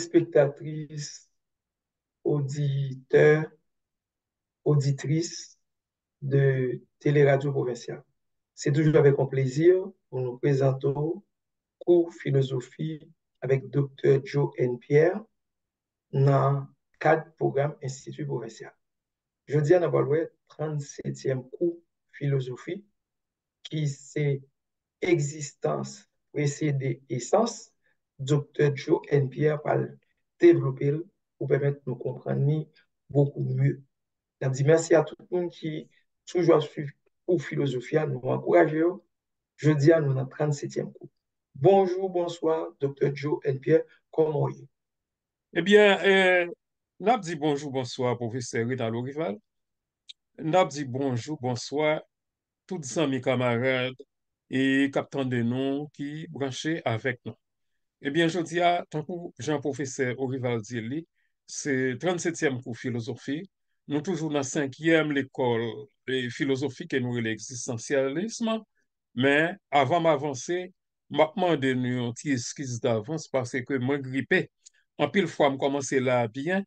spectatrices, auditeurs, auditrices de Téléradio Provincial. C'est toujours avec un plaisir que nous présentons cours philosophie avec Dr. Joe N. Pierre dans cadre programme Institut Provincial. Je dis à le 37e cours philosophie qui c'est existence précédée essence Dr. Joe N. Pierre pa l'déveloper pou pèmète nou kompreni boukou mouye. N ap di mèsi a tout moun ki soujou asufi pou filosofi a nou mou akouraje yo. Je di a nou nan 37e kou. Bonjou, bonsoi, Dr. Joe N. Pierre, kon mouye. Ebyen, eh eh, n ap di bonjou, bonsoi, professeur Rida Lorival. N ap di bonjou, bonsoi, tout san mi kamarel e kapten de nou ki branche avek nou. Ebyen, jodi a, tankou jen profese Orifaldi li, se 37yem pou filosofi, nou toujou nan 5yem l'ekol filosofi ke nou re l'existensyalisman, men avan m avanse, m apman denu an ti eskiz davans parce ke mwen gripe. An pil fwa m komanse la byen,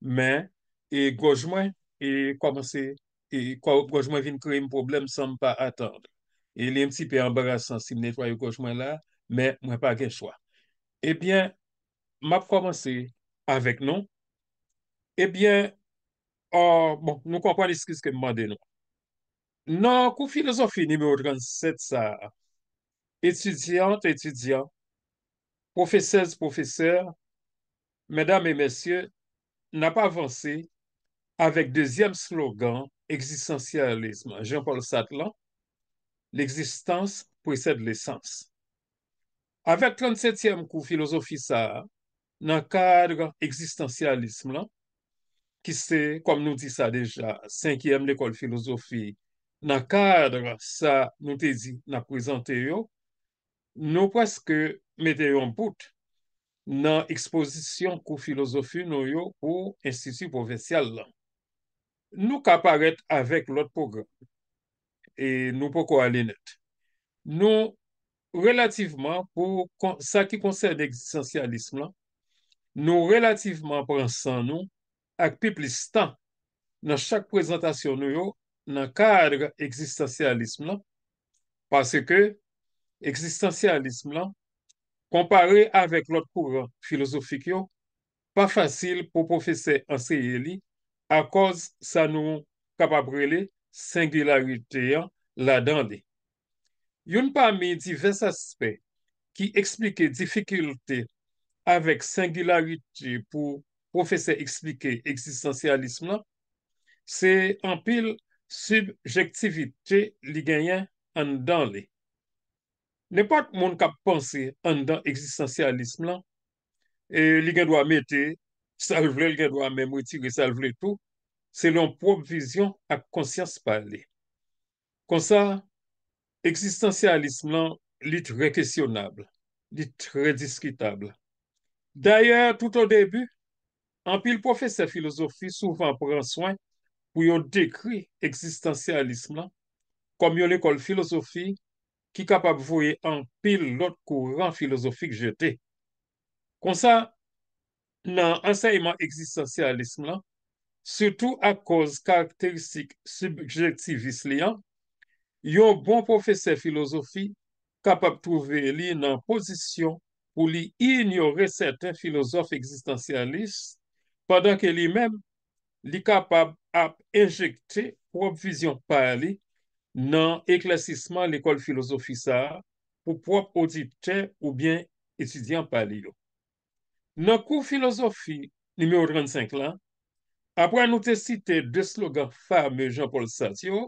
men, e gojman, e komanse, e kwa gojman vin kreye m problem san m pa atande. E li m ti pe ambarasan si m netwaye gojman la, men mwen pa gen chwa. Ebyen, eh m ap promansi avek nou. Ebyen, eh euh, bon, nou kompani skis ke m mande nou. Nou, kou filozofi nime ou 37 sa. Etudyante, etudyant, profesez, profeseur, medam e mesye, n ap avansi avek dezyem slogan, eksistensyalizm. Jean-Paul Sattelan, l'eksistens presède l'essens. Avèk 37èm kou filosofi sa, nan kadre existentialisme lan, ki se, kom nou di sa deja, 5èm l'ekol filosofi, nan kadre sa nou te di, nan prezante yo, nou pweske metè yon pout nan ekspozisyon kou filosofi nou yo pou institut provincial lan. Nou kaparet avèk lòt pougèp e nou poko alenet. Nou kaparet Relativeman, pou sa ki konsen de eksistensyalisme la, nou relativeman pransan nou ak pi plistan nan chak prezentasyon nou yo nan kadre eksistensyalisme la, pase ke eksistensyalisme la, kompare avek lot pouwa filosofik yo, pa fasil pou profese ansye li, a koz sa nou kapabrele singulariteyan la dande. Yon pa mi divers aspe ki eksplike difikilte avek singularite pou profese eksplike eksistensyalisme lan, se anpil subjektivite li genyen an dan li. Nepak moun ka panse an dan eksistensyalisme lan, li gen do a mette, sal vle li gen do a memwiti, li sal vle tou, se lon prob vizyon ak konsyans pale. Konsa, eksistensyalism lan lit rekesyonable, lit rediskitable. Daya, tout au debu, an pil profese filosofi souvan pren soin pou yon dekri eksistensyalism lan kom yon lekol filosofi ki kapap voye an pil lot kou ran filosofik jeté. Konsa nan ansayman eksistensyalism lan, soutou ak koz karakteristik subjektivis liyan, Yon bon profese filozofi kapap touve li nan posisyon pou li ignore seten filozof eksistensyalist padan ke li men li kapap ap enjekte prop vizyon pali nan eklasisman l'ekol filozofi sa pou prop odite ou bien etudyan pali yo. Nan kou filozofi nimeyo 35 lan, apwa nou te site de slogan fame Jean-Paul Satio,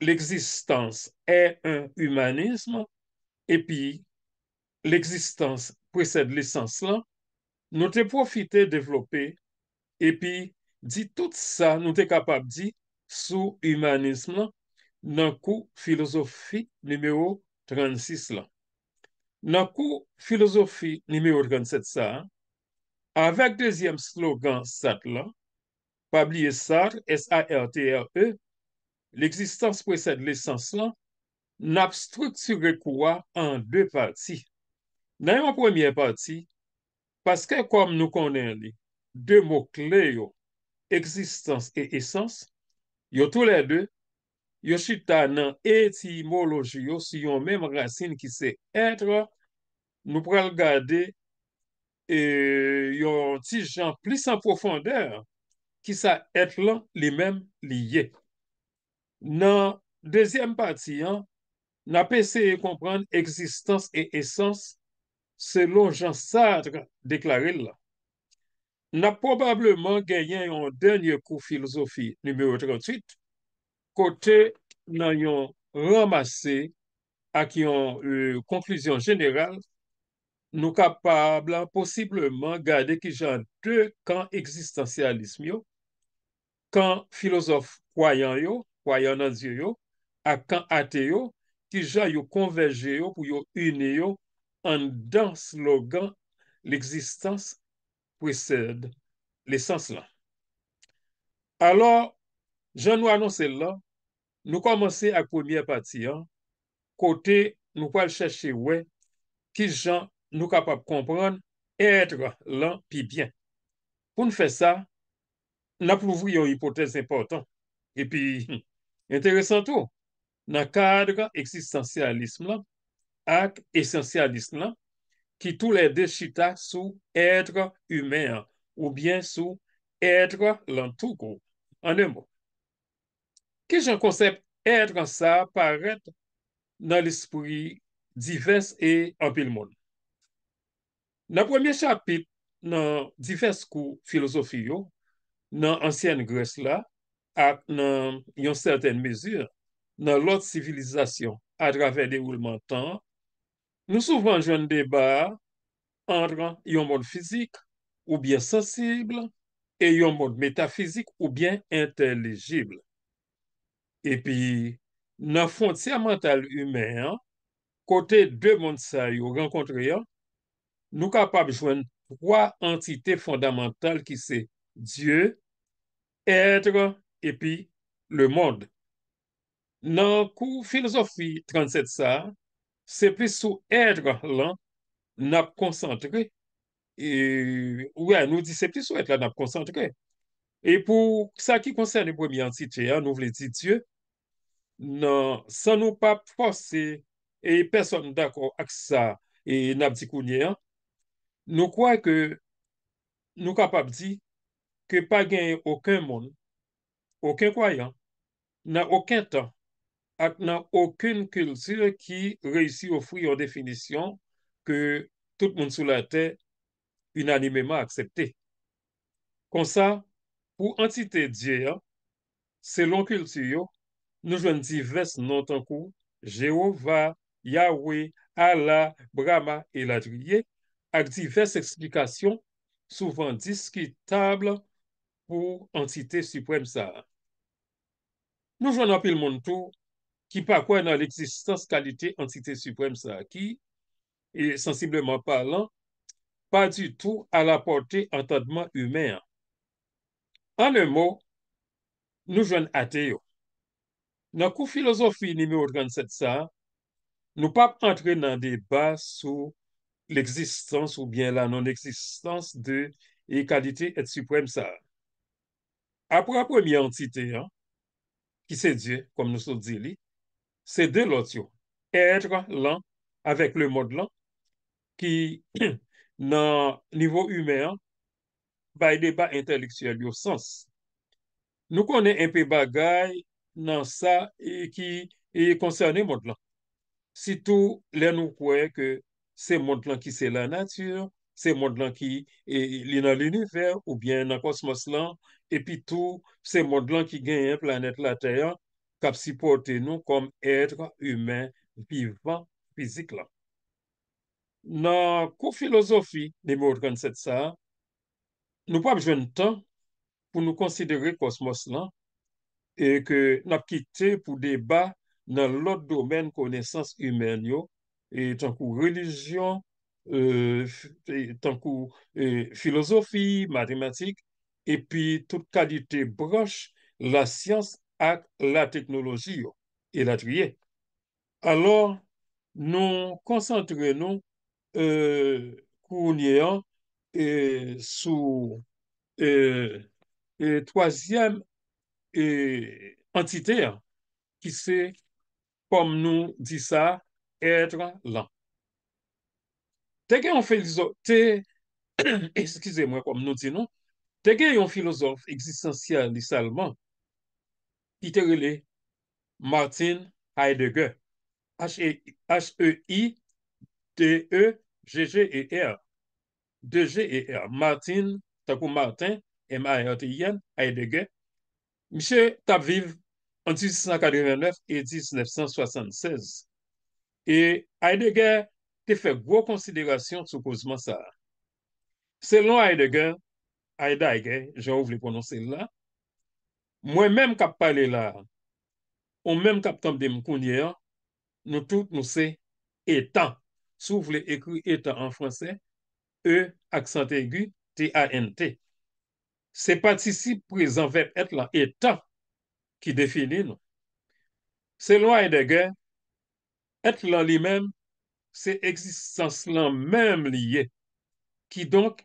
l'eksistans è un humanisme, epi l'eksistans pou sèd l'esans lan, nou te profite devlopè, epi di tout sa nou te kapab di sou humanisme lan, nan kou filosofi nimeyo 36 lan. Nan kou filosofi nimeyo 37 sa, avèk dezyem slogan sat lan, pabliye sar, S-A-R-T-R-E, L'eksistans prese de l'esans lan, n ap strukture kouwa an de pati. Nan yon premye pati, paske kom nou konen li, de mou kle yo, eksistans e esans, yo tou la de, yo chita nan eti mou loji yo si yon menm rasin ki se etre, nou prel gade, e euh, yon ti jan plis an profondeur ki sa et lan li menm li yek. nan dezyem pati an, nan pese yon kompran eksistans e esans selon Jean Sartre deklaril la. Nan probableman genyen yon denye kou filosofi nm. 38, kote nan yon ramase ak yon euh, konklyzyon general, nou kapab lan posibleman gade ki jan de kan eksistansyalism yo, kan filosof kwayan yo, kwayan nan ziyo yo, ak kan ate yo, ki jan yo konveje yo pou yo une yo an dan slogan l'eksistans pou sèd l'esans lan. Alors, jan nou anonsè lan, nou komanse ak premier pati yo, kote nou kwa l'chèche we, ki jan nou kapap kompran etre lan pi bien. Pou nou fè sa, nou ap louvri yo hipotez important, Interesant ou, nan kadre eksistensyalism lan ak esensyalism lan ki tou le dechita sou etre humeyan ou bien sou etre lantoukou anembo. Kè jen konsep etre an sa paret nan l'espri divès e anpilmoni. Nan premier chapit nan divès kou filosofiyo nan ansyen gres la, ap nan yon serten mezur nan lot sivilizasyon a draven de oulman tan, nou souvan jwen deba anran yon mod fizik ou bien sensible e yon mod metafizik ou bien entelijible. E pi, nan fontia mental yume, kote de moun sa yon renkontre yon, nou kapab jwen wwa entite fondamental ki se Diyo, edre, epi le moun. Nan kou filosofi 37 sa, sepe sou edra lan, nap konsantre. E, wè, nou di sepe sou edra nap konsantre. E pou sa ki konserne premi an titre, nou vle titre, nan sa nou pap posè e person dako ak sa e nap di kounye an, nou kwa ke, nou kapap di, ke pa gen okan moun, Okin kwayan, nan okin tan, ak nan okin kultur ki reysi ofri yon definisyon ke tout moun sou la te inanimema aksepte. Kon sa, pou entite diye, selon kulturyo, nou jwenn divers nan tankou, Jehova, Yahweh, Ala, Brahma et Ladriye, ak divers eksplikasyon souvan diskitable pou entite suprem sa ha. nou jwenn apil moun tou ki pa kwen nan l'eksistans kalite antite suprem sa ki e sensibleman palan pa di tou alaporte antadman humen. An le mou, nou jwenn ate yo. Nan kou filosofi nime o 37 sa, nou pa prantre nan deba sou l'eksistans ou bien la non-eksistans de e kalite et suprem sa. Apre apremye antite an, ki se diye, kom nou so di li, se de lot yo, etre lan avèk le mod lan, ki nan nivou humè an, bay de ba inteleksyèl yo sens. Nou konen en pe bagay nan sa, ki e konserne mod lan. Si tou lè nou kwe ke se mod lan ki se la natyur, se mod lan ki li nan l'enifèr, ou bien nan kosmos lan, epi tou, se mod lan ki genye planet la teyan, kap sipote nou kom etre humen vivan, fizik lan. Nan ko filosofi de mod kante set sa, nou pa ap jwen tan pou nou konsidere kosmos lan, e ke nap kite pou deba nan lot domen konesans humen yo, etan kou religion, etan euh, kou filosofi, euh, matematik, epi tout kalite broche la sians ak la teknolosi yo, e la triye. Alo, nou konsantre nou kounye an sou toasyen antite an, ki se, kom nou di sa, etre lan. Teke an felizo, te, eskize mwen kom nou di nou, Tegè yon filozof eksistensyal li Salman, Piterle, Martin, Heidegger, H-E-I-D-E-G-G-E-R, D-G-E-R, Martin, Takou Martin, M-A-R-T-I-N, Heidegger, Michel, Taviv, 1889 et 1976. Et Heidegger te fè gros considération sou posman sa. Selon Heidegger, Aida e gè, jè ou vle prononse la. Mwen mèm kap pale la, ou mèm kap tam dem kounye an, nou tout nou se etan. Sou vle ekri etan an franse, e aksante e gu, T-A-N-T. Se patisi prezenve et la etan ki defini nou. Se lwa e dè gè, et la li mèm, se eksistans lan mèm liye, ki donk,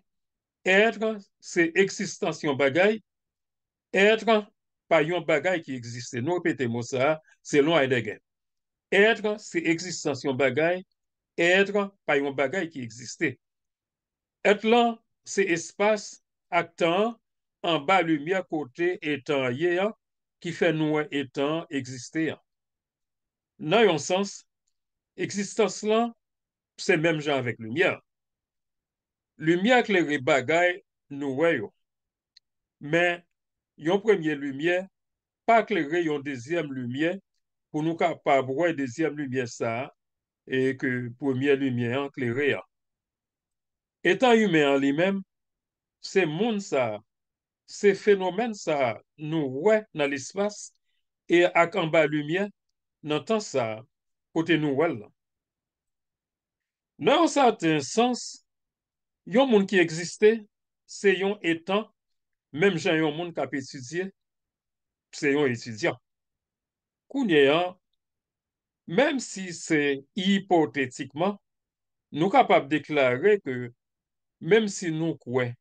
etre, se eksistans yon bagay, etre pa yon bagay ki egziste. Nou repete mou sa, se loun a yon gen. Etre se eksistans yon bagay, etre pa yon bagay ki egziste. Et lan se espas ak tan an ba lumi akote etan ye a ki fe nou e etan egziste a. Nan yon sens, eksistans lan, se menm jan avèk lumi a. Lumi akleri bagay, nou wè yo. Men, yon premye lumiè pa aklerè yon dezyem lumiè pou nou ka pa brouè dezyem lumiè sa e ke premye lumiè an klerè ya. Etan yon mè an li mèm, se moun sa, se fenomen sa nou wè nan l'espace e ak an ba lumiè nan tan sa pou te nou wè lè. Nan an saten sens, yon moun ki egziste se yon etan mem jan yon moun kap etudye se yon etudyan kou nye yon mem si se hipotetikman nou kapap deklare ke mem si nou kwe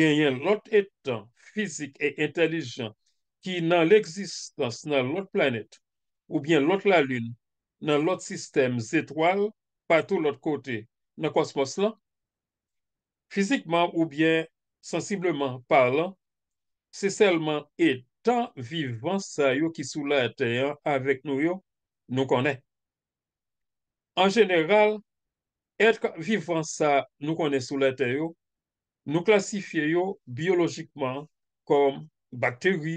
genyen lot etan fizik et entelijan ki nan l'eksistans nan lot planet ou bien lot la lune nan lot sistem zetwal patou lot kote nan kosmos lan fizikman ou bien Sensibleman parlant, se selman etan vivansa yo ki sou la ete yo avek nou yo, nou konen. En general, etka vivansa nou konen sou la ete yo, nou klasifi yo biologikman kom bakteri,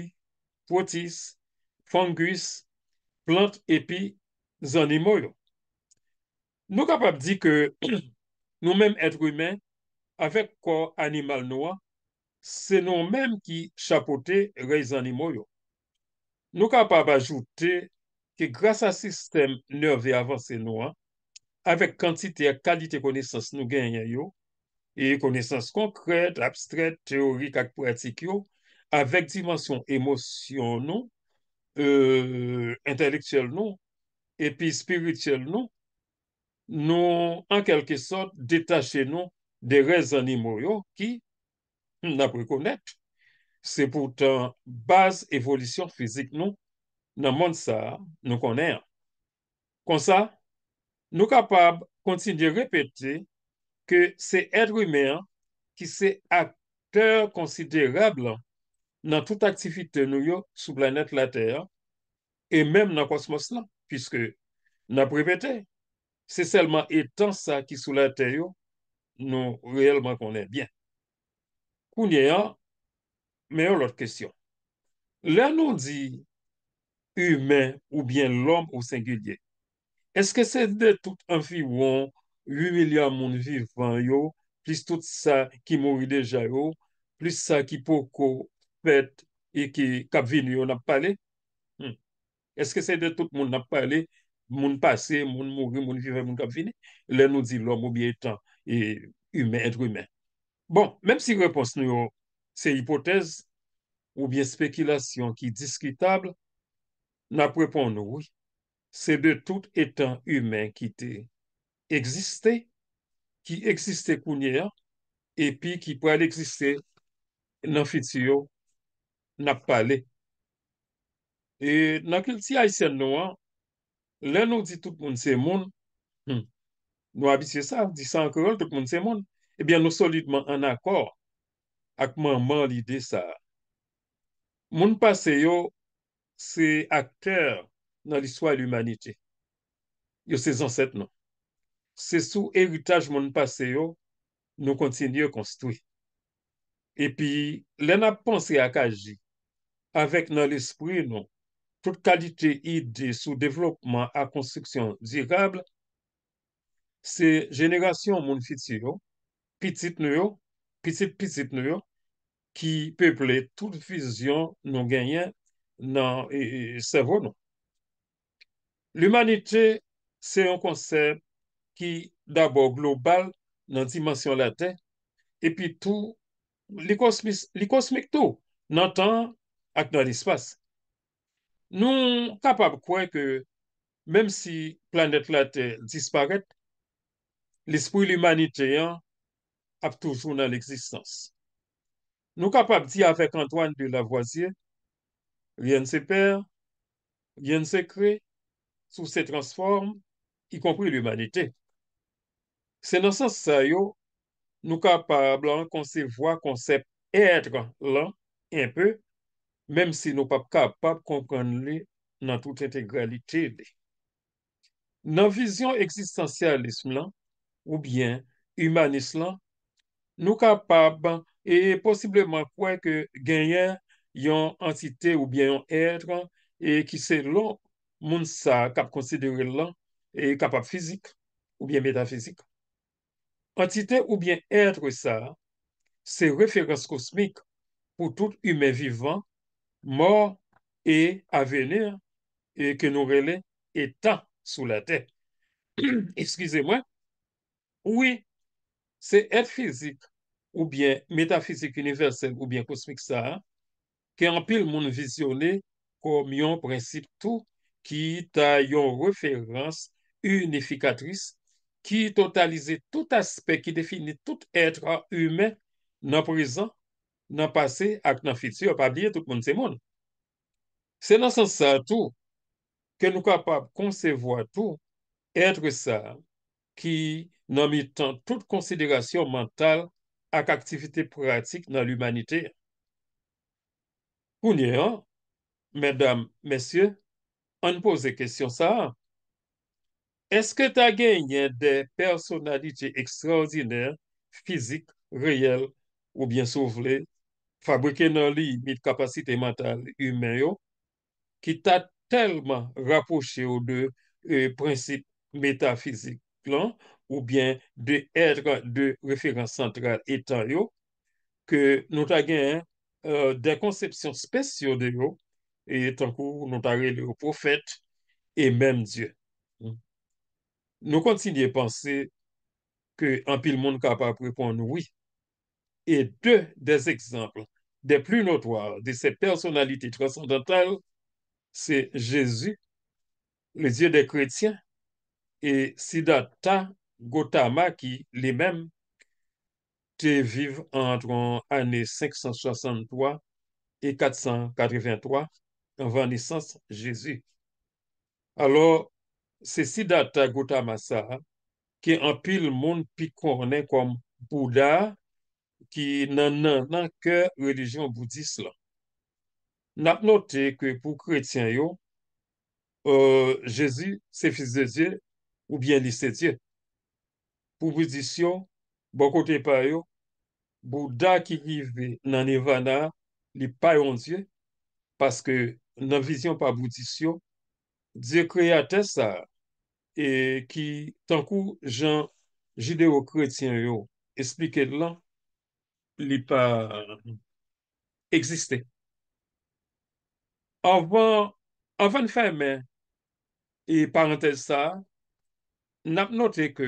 potis, fanguis, plant epi, zanimo yo. Nou kapap di ke nou menm etre humen avèk kor animal noua, se nou mèm ki chapote rey zanimo yo. Nou kap ap ajoute ki grasa sistem nèvè avansè noua, avèk kantite ak kalite konesans nou genye yo, e konesans konkret, abstret, teorik ak pratik yo, avèk dimansyon emosyon nou, entelektuel euh, nou, epi spirituel nou, nou an kelke sot detache nou de rez animo yo ki hmm, nan prekonek. Se pourtant, baz evolisyon fizik nou nan moun sa nou konen. Konsa, nou kapab kontinye repete ke se edwime ki se akteur konsiderable nan tout aktivite nou yo sou planet la ter e menm nan kosmos lan. Piske nan prepete, se selman etan sa ki sou la ter yo nou reyelman konen byen. Kounye an, men yo lor kestyon. Le nou di, humen ou byen lom ou sengilye, eske se de tout an fi won, yu wilyan moun vivan yo, plis tout sa ki mouri deja yo, plis sa ki poko, pet, e ki kabvini yo nap pale, eske se de tout moun nap pale, moun pase, moun mouri, moun vivan, moun kabvini, le nou di lom ou byen tan, et humen, etre humen. Bon, menm si repons nou yo se hipotez ou bien spekilasyon ki diskitable, nap repon nou se de tout etan humen ki te eksiste, ki eksiste kounye epi ki pou al eksiste nan fitiyo nap pale. E nan kilti aysen nou an, len nou di tout moun se moun, moun, Nou abisye sa, di san kerel, tout moun se moun, ebyen eh nou solitman an akor akman man li de sa. Moun pase yo se akter nan liswa l'umanite. Yo se zanset nou. Se sou eritage moun pase yo, nou kontinye konstoui. E pi, lè nap ponse ak aji, avèk nan l'espri nou, tout kalite ide sou devlopman a konstruksyon zirabl, Se jenegasyon moun fitiyo, pitit nou yo, pitit-pitit nou yo, ki peple tout vizyon nou genyen nan e, e, sevo nou. L'umanite se yon konsep ki dabo global nan dimensyon la te epi tou li kosmik tou nan tan ak nan l'ispas. Nou kapab kwen ke menm si planet la te disparet, l'espouy l'umanite yon ap toujou nan l'eksistans. Nou kapap di avèk Antoine de Lavoisier, riyen se per, riyen se kre, sou se transform, y konpril l'umanite. Se nan sens sayo, nou kapap lan kon se vwa kon sep etre lan, en pe, menm si nou pap kapap kon kon li nan tout entegralite li. Nan vizyon eksistansyalism lan, ou byen humanis lan, nou kapab e posibleman pouen ke genyen yon entite ou byen yon erdre e ki se lon moun sa kap konsidere lan e kapab fizik ou byen metafizik. Entite ou byen erdre sa se referans kosmik pou tout yon men vivan mor e avenir e ke nou rele etan sou la te. Eskize mwen, Ouwi, se et fizik oubyen metafizik universel oubyen kosmik sa, ke an pil moun vizyonè kom yon prensip tou ki ta yon referans unifikatris ki totalize tout aspek ki defini tout etra humè nan prezant nan pase ak nan fitur pa blye tout moun se moun. Se nan san sa tou, ke nou kapap konsevoa tou, etre sa, ki nan mitan tout konsiderasyon mental ak aktivite pratik nan l'umanite. Pounye an, mèdam, mèsyè, an pose kèsyon sa an. Eske ta genyen de personadite ekstraordinèr fizik, reyèl, ou bien sou vle, fabrike nan li mit kapasite mental yume yo, ki ta telman raposhe ou de e euh, prinsip metafizik. plan ou bien de être de référence centrale étant que nous avons euh, des conceptions spéciales de yo, et tant que nous avons le prophète et même Dieu. Hmm. Nous continuons à penser que en pile monde capable de répondre oui. Et deux des exemples des plus notoires de ces personnalités transcendantales, c'est Jésus, le Dieu des chrétiens, E Siddhata Gautama ki li men te viv entre ane 563 et 483 en vanisans Jezu. Alors, se Siddhata Gautama sa ki anpil moun pi konen kom Bouddha ki nan nan nan ke relijyon bouddis la. oubyen li setye. Pou boudisyon, bon kote payo, bou da ki yive nan evana, li payon die, paske nan vizyon pa boudisyon, di kreate sa, e ki tankou jan jideyo kretyen yo, esplike dlan, li pa eksiste. Avon, avon fèmè, e parente sa, N ap note ke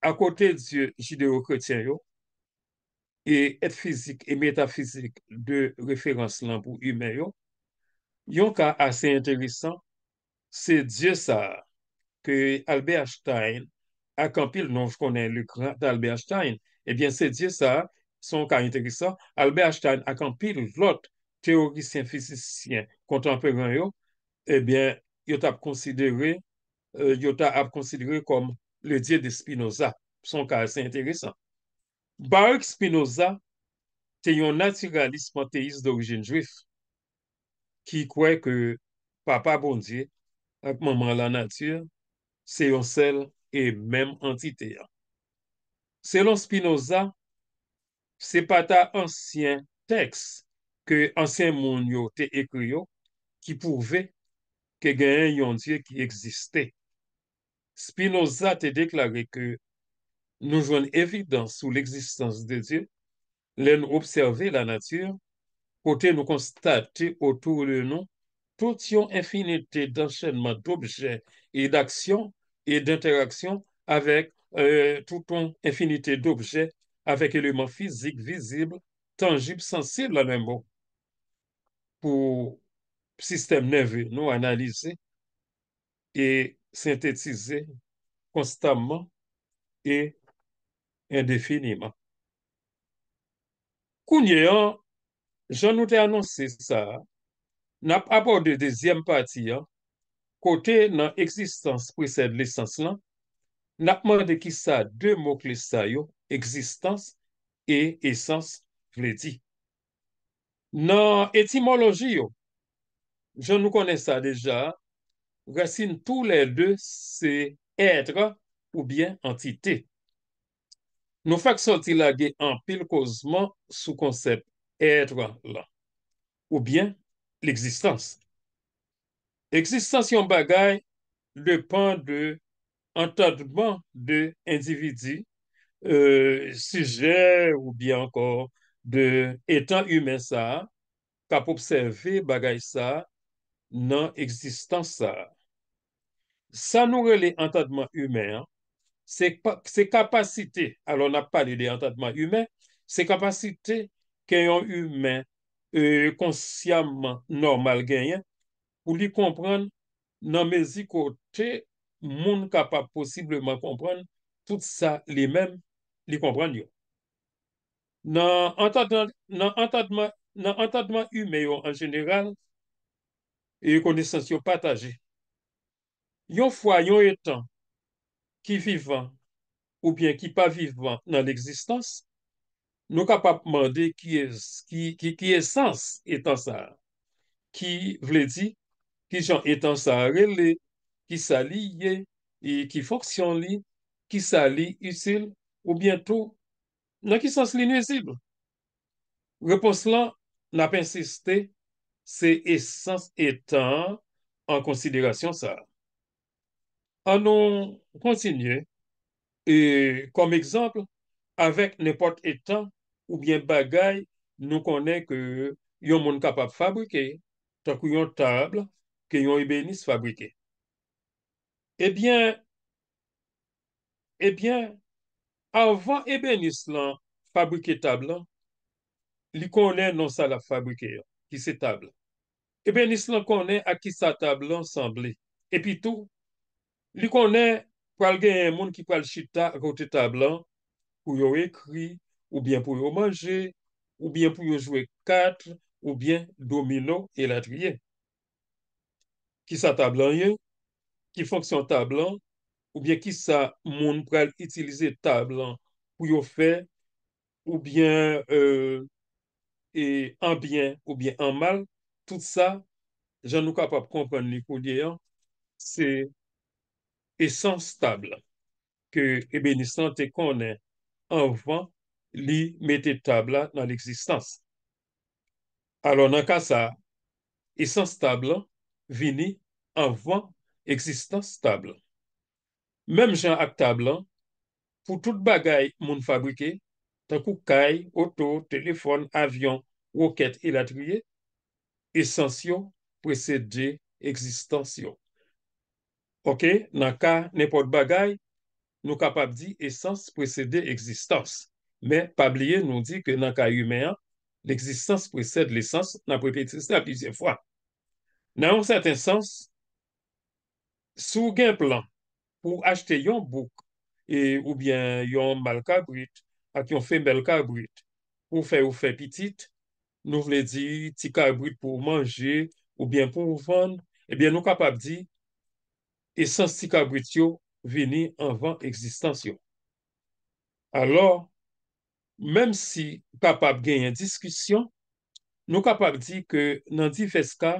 akote diyo jideo kretyen yo et et fizik et metafizik de referans lambou yume yo, yon ka ase interisan, se diyo sa ke Albert Einstein akampil, non j konen lukran ta Albert Einstein, ebyen se diyo sa, son ka interisan, Albert Einstein akampil lot teorisyen fizisyen kontemperan yo, ebyen yot ap konsidere yo euh, ta ap konsidere kom le diye de Spinoza, son ka ase enteresan. Barik Spinoza, te yon naturalisme te yis d'orijen jwif, ki kwe ke papa bondye, ap maman la natur, se yon sel e mem antite ya. Selon Spinoza, se pata ansyen teks ke ansyen moun yo te ekri yo, ki pouve ke gen yon diye ki egziste. Spinoza déclaré que nous nous une évidence sur l'existence de Dieu, l'en observons la nature, kote nous constater autour le nous tout yon infinite d'enchaînement d'objets et d'actions et d'interactions avec euh, tout infinité d'objets avec éléments physiques, visibles, tangibles, sensibles à un mot. Pour système nerveux, nous analyser et sintetize konstanman e indefiniman. Kounye an, jan nou te anonsi sa, nap apode dezyem pati an, kote nan eksistans preseb lesans lan, nap mande ki sa de mok le sa yo, eksistans e esans le di. Nan etimoloji yo, jan nou konen sa deja, Rasine tou lè dè se etre ou bien entite. Nou fak soti lage an pil kozman sou konsept etre lan ou bien l'eksistans. Eksistans yon bagay depan de antadman de individu, euh, suje ou bien ankor de etan humen sa, kap observé bagay sa nan eksistans sa. San noure li entadman humen, se kapasite, alon ap pale li entadman humen, se kapasite ke yon humen konsyaman normal genyen pou li kompran nan mezi kote moun kapap posibleman kompran tout sa li men li kompran yon. Nan entadman humen yon an jeneral yon konesans yon pataje. Yon fwa, yon etan, ki vivan ou bien ki pa vivan nan l'existans, nou ka pa pman de ki esans etan sa. Ki vle di ki jan etan sa rele, ki sa liye, ki foksyon li, ki sa li usil ou bien tou nan ki sens li nwezib. Repos lan, nan pen siste, se esans etan an konsiderasyon sa. Anon kontinye, e kom ekzample, avek nepot etan, oubyen bagay, nou konen ke yon moun kapap fabrike, takou yon tabl, ke yon ebenis fabrike. Ebyen, eh ebyen, eh avan ebenis lan fabrike tablan, li konen non sa la fabrike, ki se tabl. Ebenis lan konen a ki sa tablan sanble. E pi tou, Li konen pral gen yon moun ki pral chita roti tablan pou yon ekri, ou bien pou yon manje, ou bien pou yon jwe kat, ou bien domino e latriye. Ki sa tablan yon, ki fonksyon tablan, ou bien ki sa moun pral itilize tablan pou yon fe, ou bien en euh, e, bien, ou bien en mal. Tout sa, jan nou kapap kompon li kon diyan, se... Esans tablan ke ebe ni sante konen anvan li mette tablan nan l'eksistans. Alon nan kasa, esans tablan vini anvan eksistans tablan. Mem jan ak tablan, pou tout bagay moun fabrike, tan kou kay, oto, telefon, avyon, roket e latriye, esans yo prese de eksistans yo. Ok, nan ka nepot bagay, nou kapap di esans precede eksistans. Men, pabliye nou di ke nan ka yumean, l'eksistans precede l'esans nan prepetiste apizye fwa. Nan yon sèten sans, sou gen plan pou achte yon bouk e, ou bien yon malka bruit ak yon febelka bruit pou fe ou fe pitit, nou vle di ti ka bruit pou manje ou bien pou vande, e nou kapap di e sans si kabwit yo veni anvan eksistansyon. Alors, mem si kapap genyen diskusyon, nou kapap di ke nan di fes ka,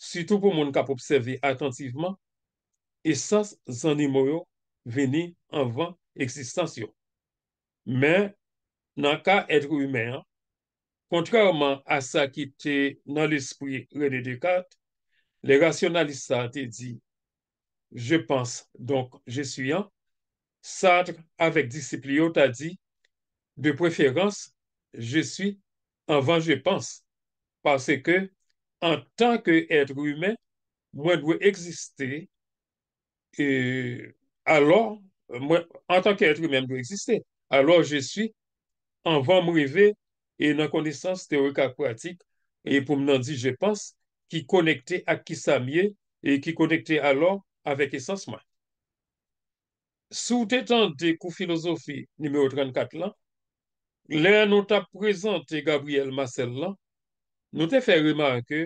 sitou pou moun kap observe atantiveman, e sans zanimoyo veni anvan eksistansyon. Men, nan ka etrou ymen, kontraoman a sa ki te nan l'espri re de dekat, le rasyon alisa te di, je pense. Donc, je suis un Sartre, avec discipline. t'a dit, de préférence, je suis avant je pense. Parce que, en tant qu'être humain, moi, je dois exister. Et alors, moi, en tant qu'être humain, je dois exister. Alors, je suis avant me rêver et dans connaissance théorique aquatique. Et pour me dire, je pense, qui connecté à qui ça et qui connecté alors avèk esansman. Sout etan de kou filosofi nimeyo 34 lan, lè an nou ta prezante Gabriel Marcel lan, nou te fè remarke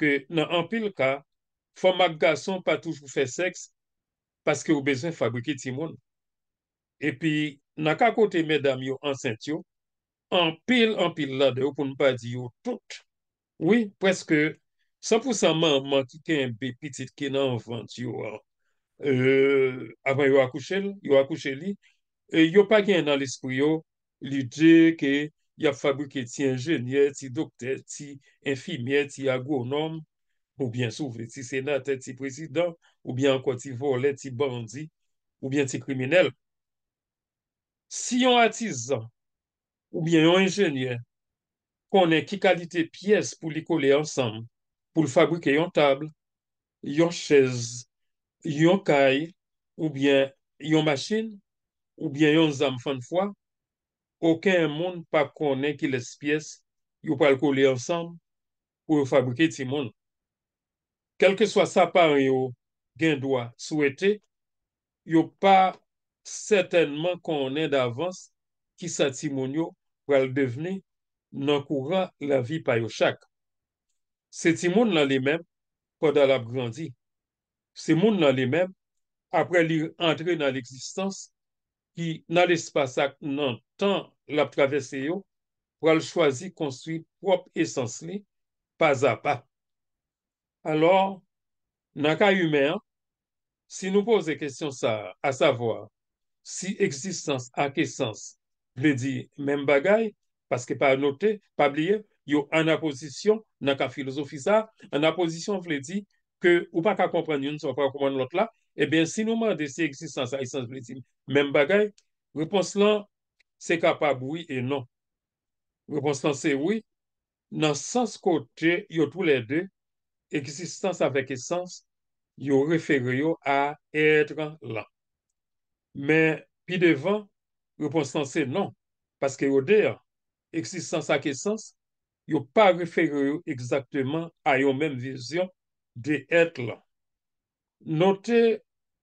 ke nan anpil ka fò mag gason pa toujou fè seks paske ou bezè fabriki timoun. Epi, nan kakote medam yo ansent yo, anpil anpil la de ou pou nou pa di yo tout. Oui, preske 100% man man ki ken be piti ki nan anvant yo an. Ah. Euh, avan yo akouche li, e yo pa gen nan lispri yo li de ke ya fabrike ti enjenye, ti dokter, ti enfimye, ti agonom, ou bien souve ti senate, ti prezident, ou bien kwa ti volet, ti bandi, ou bien ti kriminel. Si yon ati zan, ou bien yon enjenye, konen ki kalite piyes pou li kole ansanm, pou l fabrike yon tabl, yon chèz, yon kay, ou bien yon machin, ou bien yon zamfan fwa, okè yon moun pa konen ki les piyes yon pal kou li ansan pou yon fabrike ti moun. Kèl ke swa sa pa yon gen doa souwete, yon pa setenman konen davans ki sa ti moun yon pral deveni nan kou ran la vi pa yon chak. Se ti moun nan li mèm, kwa dal ap grandi. Se moun nan li mèm, apre li entre nan l'eksistans, ki nan l'espasak nan tan l'ap travese yo, wale chwazi konstwi prop esans li, pa za pa. Alors, nan ka yume an, si nou pose kèsyon sa, a savoar, si eksistans ak esans le di men bagay, paske pa anote, pa bliye, yo an aposisyon, nan ka filozofi sa, an aposisyon vle di, ke ou pa ka kompanyoun, se ou pa kompanyoun lot la, e eh ben, si nouman de se eksistans a esans vle di, men bagay, repons lan, se kapab oui e non. Repons lan se oui, nan sans kote yo tou le de, eksistans avek esans, yo refer yo a etran lan. Men, pi devan, repons lan se non, paske yo de, eksistans avek esans, yo pa refere yo ekzakteman a yo menm vizyon de etl. Note,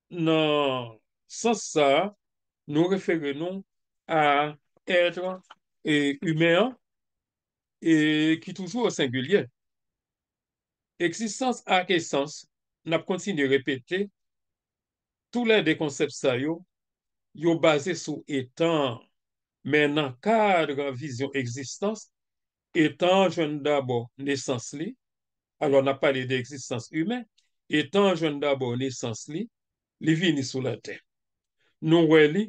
nan sas sa, nou refere nou a etl e umean e ki toujou o singulyen. Eksistans ak esans nap kontin de repete tou la de konsept sa yo yo base sou etan men nan kadre vizyon eksistans Etan jen dabo nesans li, alon ap pale de eksistans ymen, etan jen dabo nesans li, li vini sou la tè. Nou wè li,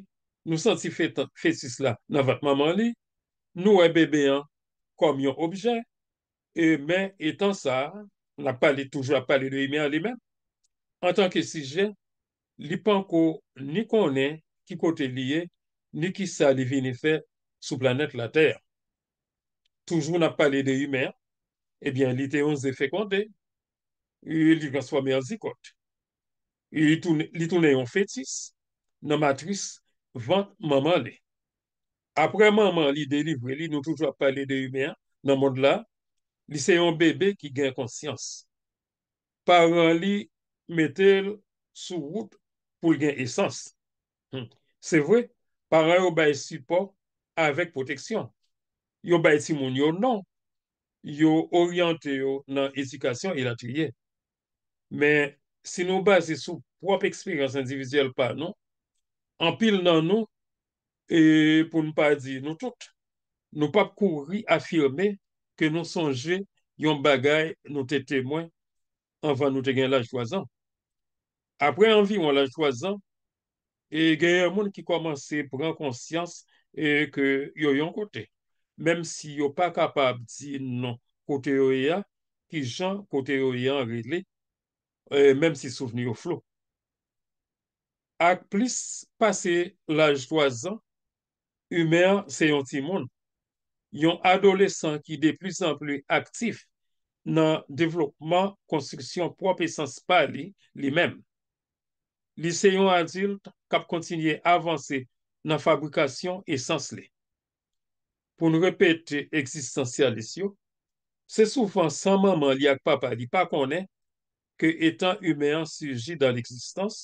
nou santi fè si sla nan vat maman li, nou wè bebeyan kom yon objè, e men etan sa, nap pale toujwa pale de ymen li men, an tanke si jen, li pan ko ni konen ki kote liye, ni ki sa li vini fè sou planet la tèr. soujoun ap pale de yumea, ebyen eh li te yon ze fekwande, li yon swa me an zikote. Li toune yon fetis, nan matris vant maman li. Apre maman li delivre, li nou toujwa pale de yumea, nan mod la, li se yon bebe ki gen konsyans. Paran li metel sou wout pou gen esans. Se vwe, paran yon baye sipo avek poteksyon. Yo ba eti moun yo nan, yo oryante yo nan edikasyon e latriye. Men, si nou ba se sou prop eksperyans indivizyel pa nan, anpil nan nou, pou nou pa di nou tout, nou pa kou ri afirme ke nou sonje yon bagay nou te temwen anvan nou te gen lage 3 an. Apre anvi yon lage 3 an, e gen yon moun ki komanse pran konsyans e ke yon yon kote. mèm si yo pa kapab di nan koteo ya ki jan koteo ya anre li, eh, mèm si souveni yo flo. Ak plis pase laj doazan, yon mèan seyon ti moun, yon adolesan ki de plus an plus aktif nan devlopman konstruksyon pwap esans pa li, li mèm. Li seyon adil kap kontinye avanse nan fabrikasyon esans li. pou nou repete eksistansyalis yo, se soufan san maman li ak pa pa li pa konen ke etan yu meyan surji dan l'eksistans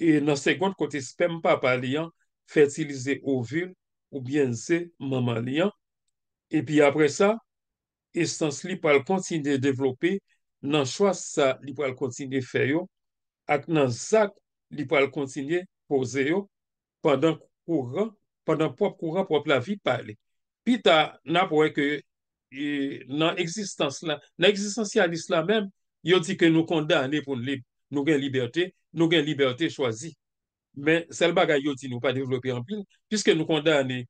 e nan segwant kote spen pa pa li an fertilize ovul ou bienze maman li an e pi apre sa, esans li pal kontinye devlope nan chwa sa li pal kontinye feyo ak nan sak li pal kontinye poseyo pandan kouran, pandan pop kouran pop la vi pali. Pi ta e, nan pouwe ke nan eksistans la, nan eksistansialist la men, yo di ke nou konda ane pou n'lib, nou gen liberté, nou gen liberté chwazi. Men sel baga yo di nou pa devlopi anpil, piske nou konda ane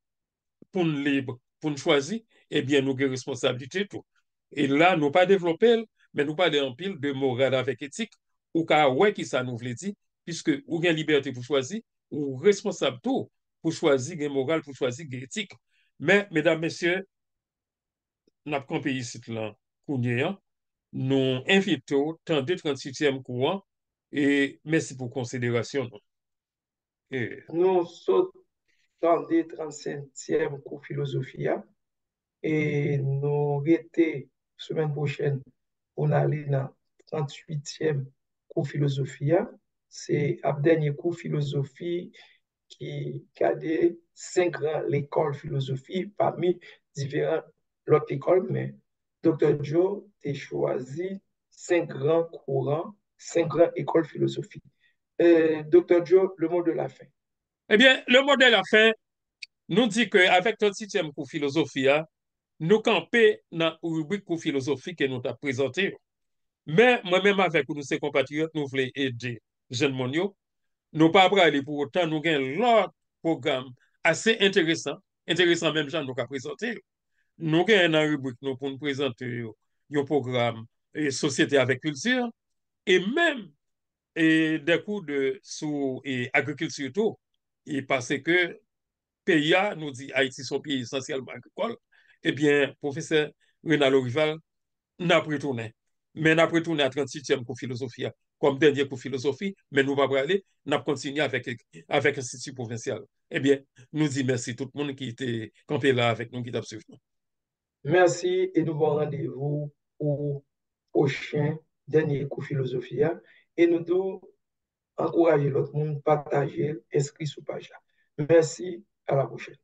pou n'lib, pou n'chwazi, ebyen eh nou gen responsabilité tou. E la nou pa devlopi el, men nou pa devlopi el, de moral avèk etik, ou ka wè ki sa nou vle di, piske ou gen liberté pou chwazi, ou responsab tou pou chwazi gen moral, pou chwazi gen etik. Mè, mèdame, mèsyè, nap kompe yisit lan kounye an, nou envite ou, 32-38èm kou an, e mèsyè pou konsèderasyon. Nou sot 32-37èm kou filosofiya, e nou rete, semen bò chèn, ou nan alè nan 38èm kou filosofiya, se ap denye kou filosofiya, ki kade senkran l'ekol filosofi parmi diferan lot ekol, men Dr. Joe te chwazi senkran kouran, senkran ekol filosofi. Euh, Dr. Joe, le mot de la fin. Ebyen, eh le mot de la fin, nou di ke avek ton sityem kou filosofi ya, nou kanpe nan oubik kou filosofi ke nou ta prezante yo. Men, mwen menm avek ou nou se kompati yo, nou vle ede jenmon yo, Nou pa pra li pou wotan nou gen lor program ase enteresan, enteresan menm chan nou ka prezante. Nou gen nan rubrik nou pou nou prezante yon euh, program e euh, sosyete avek kultur, e menm dekou de sou e agrikultur tou, e pase ke pe ya nou di Haiti son pi esensyalman agrikol, e eh bien profese Renal Oruval nan pre tounen. Men nan pre tounen a 38e kou filosofiya. kom denye kou filosofi, men nou wap wale nap kontsini avèk institut provincial. Ebyen, eh nou di mersi tout moun ki te kompe la avèk nou ki d'absolvyon. Mersi, e nou wap randevou pou pochèn denye kou filosofi ya, e nou dou ankoraje lout moun pataje eskri sou paj la. Mersi, ala mouche.